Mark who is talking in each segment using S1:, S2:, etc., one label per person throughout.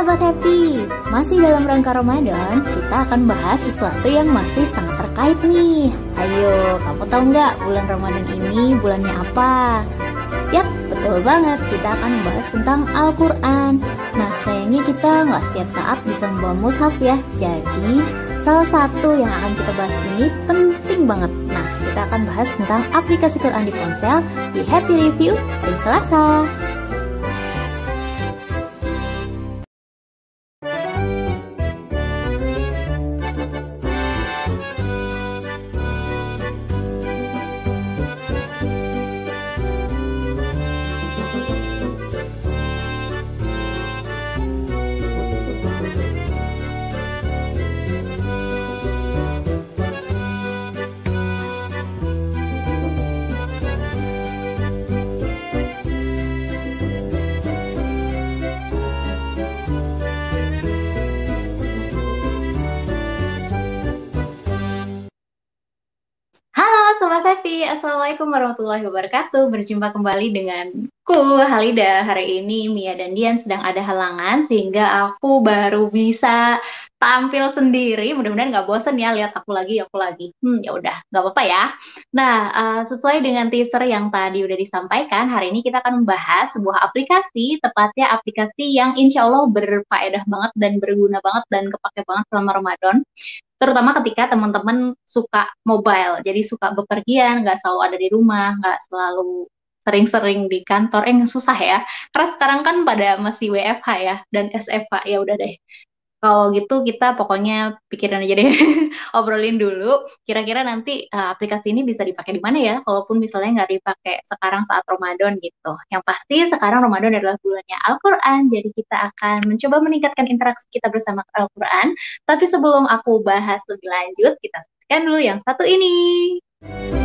S1: Sobat Happy, masih dalam rangka Ramadan, kita akan bahas sesuatu yang masih sangat terkait nih. Ayo, kamu tahu nggak bulan Ramadan ini bulannya apa? Yap, betul banget, kita akan membahas tentang Al-Quran. Nah, sayangnya kita nggak setiap saat bisa membawa mushaf ya, jadi salah satu yang akan kita bahas ini penting banget. Nah, kita akan bahas tentang aplikasi Quran di ponsel di Happy Review hari Selasa. Assalamualaikum warahmatullahi wabarakatuh. Berjumpa kembali denganku Halida. Hari ini Mia dan Dian sedang ada halangan sehingga aku baru bisa tampil sendiri. Mudah-mudahan nggak bosen ya lihat aku lagi, aku lagi. Hmm, ya udah, nggak apa-apa ya. Nah, uh, sesuai dengan teaser yang tadi udah disampaikan, hari ini kita akan membahas sebuah aplikasi, tepatnya aplikasi yang insya Allah berfaedah banget dan berguna banget dan kepake banget selama Ramadan terutama ketika teman-teman suka mobile, jadi suka bepergian, nggak selalu ada di rumah, nggak selalu sering-sering di kantor, eh susah ya, karena sekarang kan pada masih WFH ya, dan SFH, ya udah deh, kalau gitu kita pokoknya pikirin aja deh, obrolin dulu. Kira-kira nanti uh, aplikasi ini bisa dipakai di mana ya? Kalaupun misalnya nggak dipakai sekarang saat Ramadan gitu. Yang pasti sekarang Ramadan adalah bulannya Al-Quran, jadi kita akan mencoba meningkatkan interaksi kita bersama Al-Quran. Tapi sebelum aku bahas lebih lanjut, kita saksikan dulu yang satu ini. Musik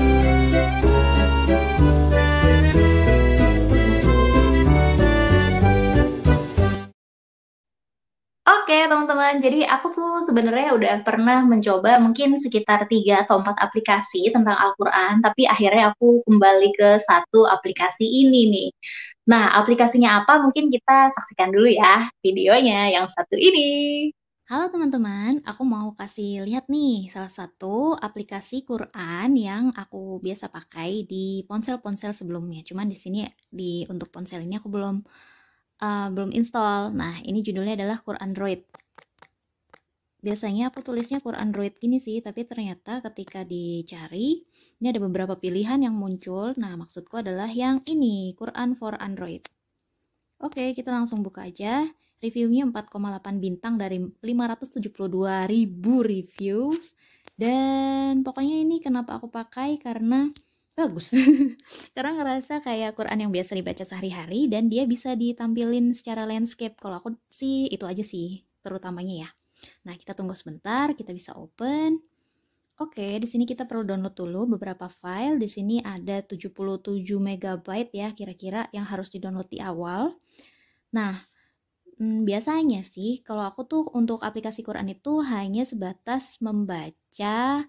S1: jadi aku tuh sebenarnya udah pernah mencoba mungkin sekitar tiga atau empat aplikasi tentang Al-Quran, tapi akhirnya aku kembali ke satu aplikasi ini nih. Nah, aplikasinya apa? Mungkin kita saksikan dulu ya videonya yang satu ini. Halo teman-teman, aku mau kasih lihat nih salah satu aplikasi Quran yang aku biasa pakai di ponsel-ponsel sebelumnya. Cuman di sini di untuk ponsel ini aku belum uh, belum install. Nah, ini judulnya adalah Quran Android biasanya aku tulisnya Quran Android gini sih tapi ternyata ketika dicari ini ada beberapa pilihan yang muncul nah maksudku adalah yang ini Quran for Android oke kita langsung buka aja reviewnya 4,8 bintang dari 572 ribu reviews dan pokoknya ini kenapa aku pakai karena bagus karena ngerasa kayak Quran yang biasa dibaca sehari-hari dan dia bisa ditampilin secara landscape kalau aku sih itu aja sih terutamanya ya Nah, kita tunggu sebentar, kita bisa open. Oke, di sini kita perlu download dulu beberapa file. Di sini ada 77 MB ya kira-kira yang harus di-download di awal. Nah, hmm, biasanya sih kalau aku tuh untuk aplikasi Quran itu hanya sebatas membaca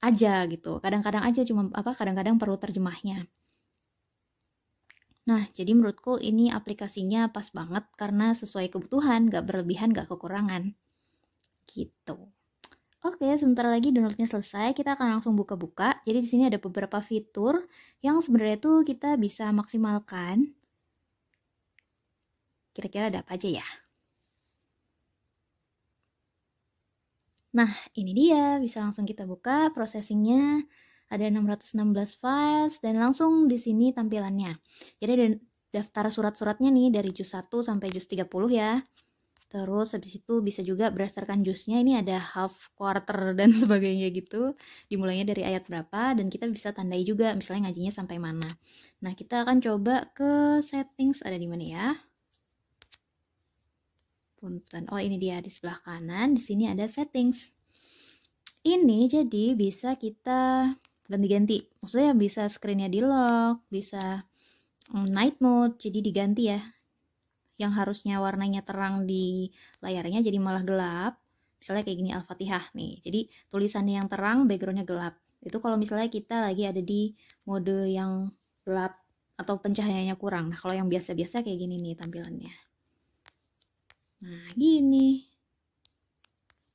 S1: aja gitu. Kadang-kadang aja cuma apa kadang-kadang perlu terjemahnya. Nah, jadi menurutku ini aplikasinya pas banget karena sesuai kebutuhan, gak berlebihan, gak kekurangan gitu. Oke, sebentar lagi downloadnya selesai. Kita akan langsung buka-buka. Jadi di sini ada beberapa fitur yang sebenarnya itu kita bisa maksimalkan. Kira-kira ada apa aja ya? Nah, ini dia. Bisa langsung kita buka processingnya. Ada 616 files dan langsung di sini tampilannya. Jadi ada daftar surat-suratnya nih dari jus 1 sampai jus 30 ya. Terus habis itu bisa juga berdasarkan jusnya ini ada half quarter dan sebagainya gitu. Dimulainya dari ayat berapa dan kita bisa tandai juga misalnya ngajinya sampai mana. Nah, kita akan coba ke settings ada di mana ya? Punten. Oh, ini dia di sebelah kanan. Di sini ada settings. Ini jadi bisa kita ganti-ganti. Maksudnya bisa screennya di lock, bisa mm, night mode, jadi diganti ya yang harusnya warnanya terang di layarnya jadi malah gelap. Misalnya kayak gini Al-Fatihah nih. Jadi tulisannya yang terang, backgroundnya gelap. Itu kalau misalnya kita lagi ada di mode yang gelap atau pencahayaannya kurang. Nah, kalau yang biasa-biasa kayak gini nih tampilannya. Nah, gini.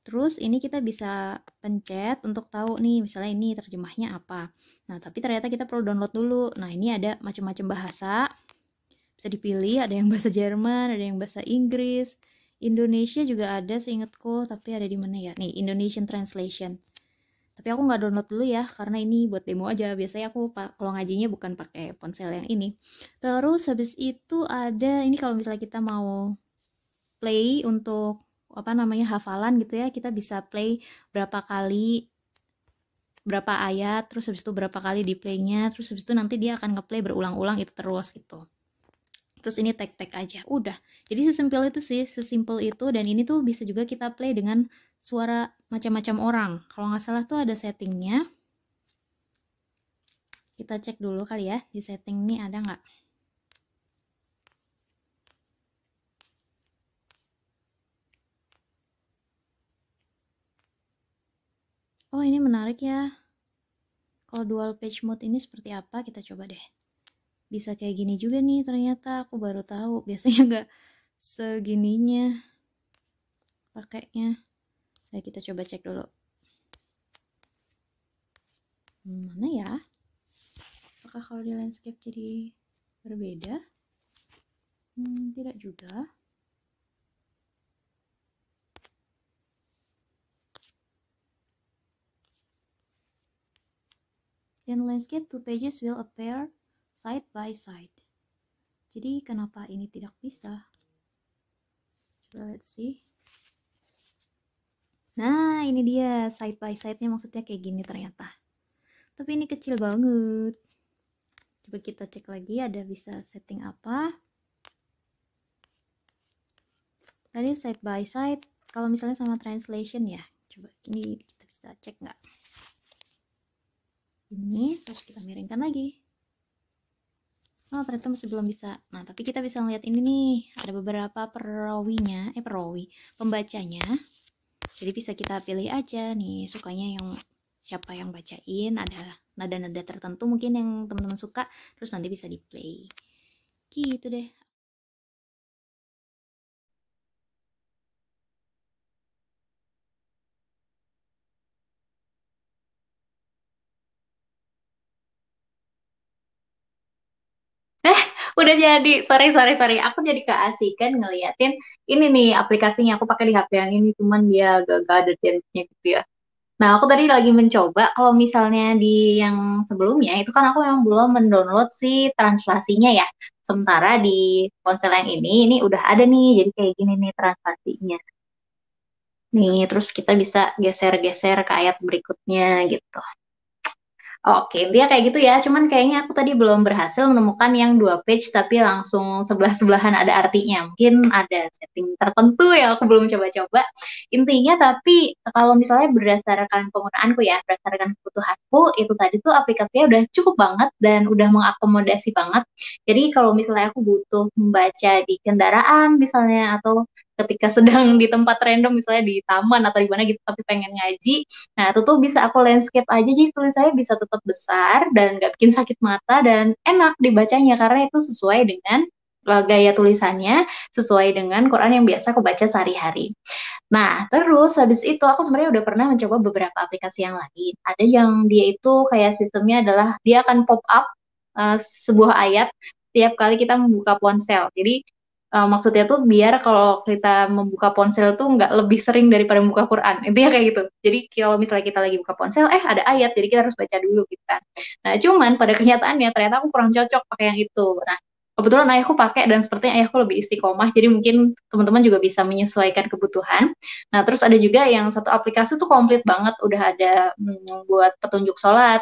S1: Terus ini kita bisa pencet untuk tahu nih misalnya ini terjemahnya apa. Nah, tapi ternyata kita perlu download dulu. Nah, ini ada macam-macam bahasa bisa dipilih ada yang bahasa Jerman ada yang bahasa Inggris Indonesia juga ada seingatku tapi ada di mana ya nih Indonesian translation tapi aku nggak download dulu ya karena ini buat demo aja biasanya aku kalau ngajinya bukan pakai ponsel yang ini terus habis itu ada ini kalau misalnya kita mau play untuk apa namanya hafalan gitu ya kita bisa play berapa kali berapa ayat terus habis itu berapa kali di playnya terus habis itu nanti dia akan ngeplay berulang-ulang itu terus gitu terus ini tag tag aja udah jadi sesimpel itu sih sesimpel itu dan ini tuh bisa juga kita play dengan suara macam-macam orang kalau nggak salah tuh ada settingnya kita cek dulu kali ya di setting ini ada nggak Oh ini menarik ya. Kalau dual page mode ini seperti apa kita coba deh bisa kayak gini juga nih ternyata aku baru tahu biasanya nggak segininya pakainya nah kita coba cek dulu mana ya apakah kalau di landscape jadi berbeda hmm, tidak juga In landscape, two pages will appear side by side jadi kenapa ini tidak bisa coba let's see nah ini dia side by side nya maksudnya kayak gini ternyata tapi ini kecil banget coba kita cek lagi ada bisa setting apa tadi side by side kalau misalnya sama translation ya coba ini kita bisa cek nggak ini terus kita miringkan lagi oh ternyata masih belum bisa nah tapi kita bisa lihat ini nih ada beberapa perawinya eh perawi pembacanya jadi bisa kita pilih aja nih sukanya yang siapa yang bacain ada nada-nada tertentu mungkin yang teman-teman suka terus nanti bisa di play gitu deh udah jadi sorry sorry sorry aku jadi keasikan ngeliatin ini nih aplikasinya aku pakai di HP yang ini cuman dia gak, ada tensnya gitu ya nah aku tadi lagi mencoba kalau misalnya di yang sebelumnya itu kan aku memang belum mendownload si translasinya ya sementara di ponsel yang ini ini udah ada nih jadi kayak gini nih translasinya nih terus kita bisa geser-geser ke ayat berikutnya gitu Oke, dia kayak gitu ya. Cuman kayaknya aku tadi belum berhasil menemukan yang dua page tapi langsung sebelah-sebelahan ada artinya. Mungkin ada setting tertentu yang aku belum coba-coba. Intinya tapi kalau misalnya berdasarkan penggunaanku ya, berdasarkan kebutuhanku, itu tadi tuh aplikasinya udah cukup banget dan udah mengakomodasi banget. Jadi kalau misalnya aku butuh membaca di kendaraan misalnya atau ketika sedang di tempat random misalnya di taman atau di mana gitu tapi pengen ngaji nah itu tuh bisa aku landscape aja jadi tulisannya bisa tetap besar dan nggak bikin sakit mata dan enak dibacanya karena itu sesuai dengan eh, gaya tulisannya sesuai dengan Quran yang biasa aku baca sehari-hari. Nah, terus habis itu aku sebenarnya udah pernah mencoba beberapa aplikasi yang lain. Ada yang dia itu kayak sistemnya adalah dia akan pop up uh, sebuah ayat tiap kali kita membuka ponsel. Jadi uh, maksudnya tuh biar kalau kita membuka ponsel tuh nggak lebih sering daripada membuka Quran intinya kayak gitu jadi kalau misalnya kita lagi buka ponsel eh ada ayat jadi kita harus baca dulu gitu kan nah cuman pada kenyataannya ternyata aku kurang cocok pakai yang itu nah kebetulan ayahku pakai dan sepertinya ayahku lebih istiqomah jadi mungkin teman-teman juga bisa menyesuaikan kebutuhan nah terus ada juga yang satu aplikasi tuh komplit banget udah ada hmm, buat petunjuk sholat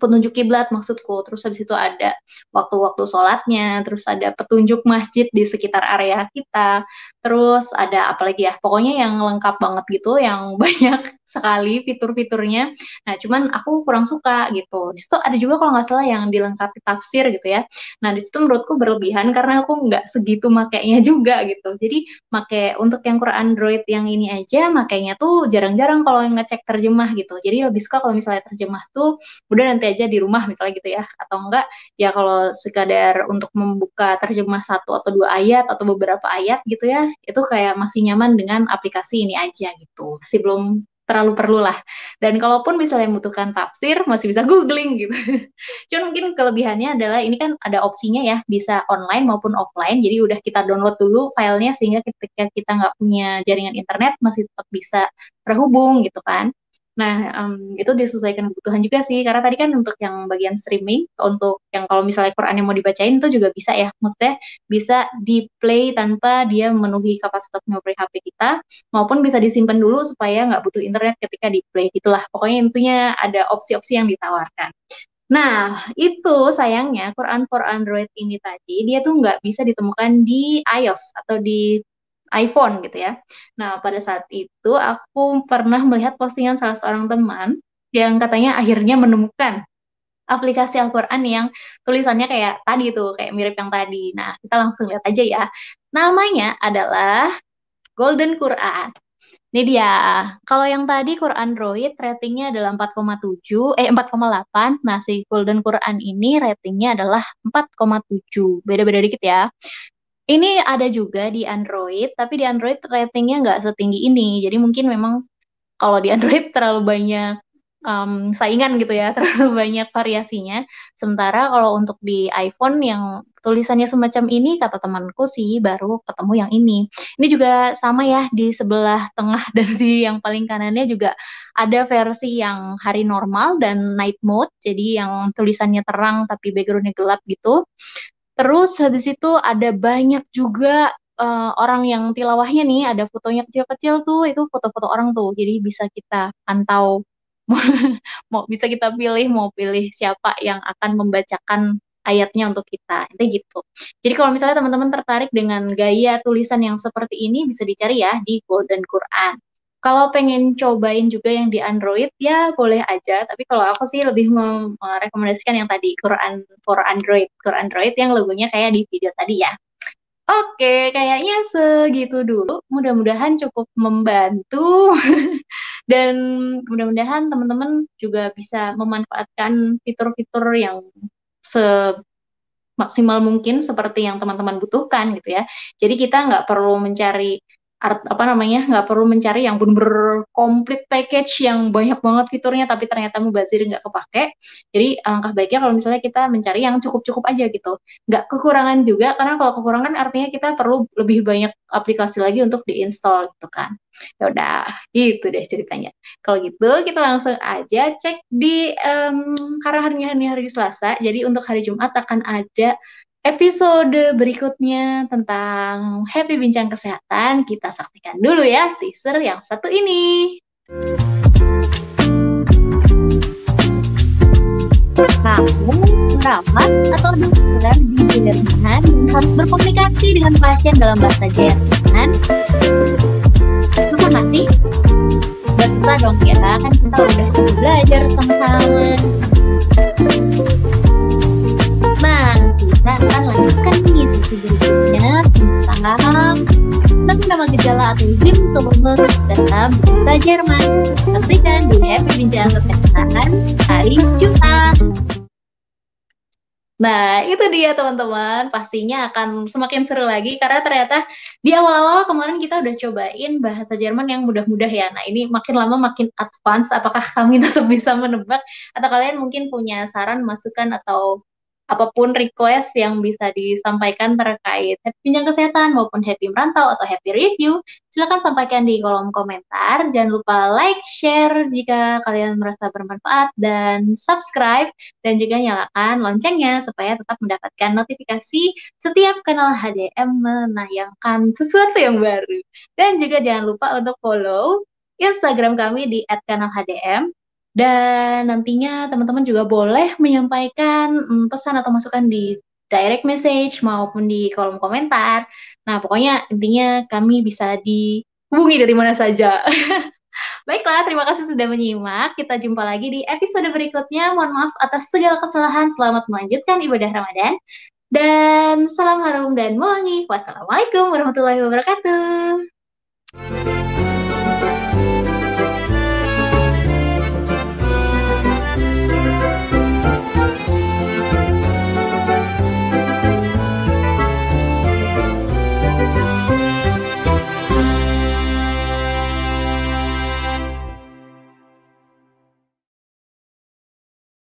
S1: petunjuk kiblat maksudku. Terus habis itu ada waktu-waktu sholatnya, terus ada petunjuk masjid di sekitar area kita. Terus ada apalagi ya, pokoknya yang lengkap banget gitu, yang banyak sekali fitur-fiturnya. Nah, cuman aku kurang suka gitu. Di situ ada juga kalau nggak salah yang dilengkapi tafsir gitu ya. Nah, di situ menurutku berlebihan karena aku nggak segitu makainya juga gitu. Jadi, make untuk yang Quran Android yang ini aja makainya tuh jarang-jarang kalau ngecek terjemah gitu. Jadi lebih suka kalau misalnya terjemah tuh udah nanti aja di rumah misalnya gitu ya atau enggak ya kalau sekadar untuk membuka terjemah satu atau dua ayat atau beberapa ayat gitu ya itu kayak masih nyaman dengan aplikasi ini aja gitu masih belum terlalu perlu lah. Dan kalaupun misalnya membutuhkan tafsir, masih bisa googling gitu. Cuman mungkin kelebihannya adalah ini kan ada opsinya ya, bisa online maupun offline. Jadi udah kita download dulu filenya sehingga ketika kita nggak punya jaringan internet masih tetap bisa terhubung gitu kan. Nah, um, itu disesuaikan kebutuhan juga sih, karena tadi kan untuk yang bagian streaming, untuk yang kalau misalnya Quran yang mau dibacain itu juga bisa ya, maksudnya bisa di-play tanpa dia memenuhi kapasitas memori HP kita, maupun bisa disimpan dulu supaya nggak butuh internet ketika di-play, itulah Pokoknya intinya ada opsi-opsi yang ditawarkan. Nah, itu sayangnya Quran for Android ini tadi, dia tuh nggak bisa ditemukan di iOS atau di iPhone gitu ya. Nah, pada saat itu aku pernah melihat postingan salah seorang teman yang katanya akhirnya menemukan aplikasi Al-Quran yang tulisannya kayak tadi tuh, kayak mirip yang tadi. Nah, kita langsung lihat aja ya. Namanya adalah Golden Quran. Ini dia. Kalau yang tadi Quran Android ratingnya adalah 4,7 eh 4,8. Nah, si Golden Quran ini ratingnya adalah 4,7. Beda-beda dikit ya. Ini ada juga di Android, tapi di Android ratingnya nggak setinggi ini. Jadi mungkin memang kalau di Android terlalu banyak um, saingan gitu ya, terlalu banyak variasinya. Sementara kalau untuk di iPhone yang tulisannya semacam ini, kata temanku sih baru ketemu yang ini. Ini juga sama ya di sebelah tengah dan di yang paling kanannya juga ada versi yang hari normal dan night mode, jadi yang tulisannya terang tapi backgroundnya gelap gitu. Terus habis itu ada banyak juga uh, orang yang tilawahnya nih ada fotonya kecil-kecil tuh itu foto-foto orang tuh jadi bisa kita pantau mau bisa kita pilih mau pilih siapa yang akan membacakan ayatnya untuk kita itu gitu jadi kalau misalnya teman-teman tertarik dengan gaya tulisan yang seperti ini bisa dicari ya di Golden Quran kalau pengen cobain juga yang di Android ya boleh aja tapi kalau aku sih lebih merekomendasikan yang tadi Quran for Android Quran Android yang logonya kayak di video tadi ya Oke, kayaknya segitu dulu. Mudah-mudahan cukup membantu dan mudah-mudahan teman-teman juga bisa memanfaatkan fitur-fitur yang se maksimal mungkin seperti yang teman-teman butuhkan gitu ya. Jadi kita nggak perlu mencari art apa namanya nggak perlu mencari yang benar-benar komplit package yang banyak banget fiturnya tapi ternyata mubazir nggak kepake jadi langkah baiknya kalau misalnya kita mencari yang cukup-cukup aja gitu nggak kekurangan juga karena kalau kekurangan kan artinya kita perlu lebih banyak aplikasi lagi untuk diinstal gitu kan ya udah gitu deh ceritanya kalau gitu kita langsung aja cek di um, karena hari ini hari Selasa jadi untuk hari Jumat akan ada episode berikutnya tentang Happy Bincang Kesehatan kita saksikan dulu ya teaser yang satu ini. Namun, perawat atau dokter di Jerman harus berkomunikasi dengan pasien dalam bahasa Jerman. terima kasih sih? Gak dong ya, kan kita udah belajar sama-sama. mengisi berikutnya tentang nama gejala atau simptom dalam bahasa Jerman. Pastikan di bincang kesehatan hari Jumat. Nah, itu dia teman-teman. Pastinya akan semakin seru lagi karena ternyata di awal-awal kemarin kita udah cobain bahasa Jerman yang mudah-mudah ya. Nah, ini makin lama makin advance. Apakah kami tetap bisa menebak atau kalian mungkin punya saran, masukan atau apapun request yang bisa disampaikan terkait happy pinjang kesehatan maupun happy merantau atau happy review, silahkan sampaikan di kolom komentar. Jangan lupa like, share jika kalian merasa bermanfaat dan subscribe dan juga nyalakan loncengnya supaya tetap mendapatkan notifikasi setiap kanal HDM menayangkan sesuatu yang baru. Dan juga jangan lupa untuk follow Instagram kami di @kanalhdm dan nantinya teman-teman juga boleh menyampaikan mm, pesan atau masukan di direct message maupun di kolom komentar. Nah, pokoknya intinya kami bisa dihubungi dari mana saja. Baiklah, terima kasih sudah menyimak. Kita jumpa lagi di episode berikutnya. Mohon maaf atas segala kesalahan. Selamat melanjutkan ibadah Ramadan. Dan salam harum dan wangi. Wassalamualaikum warahmatullahi wabarakatuh.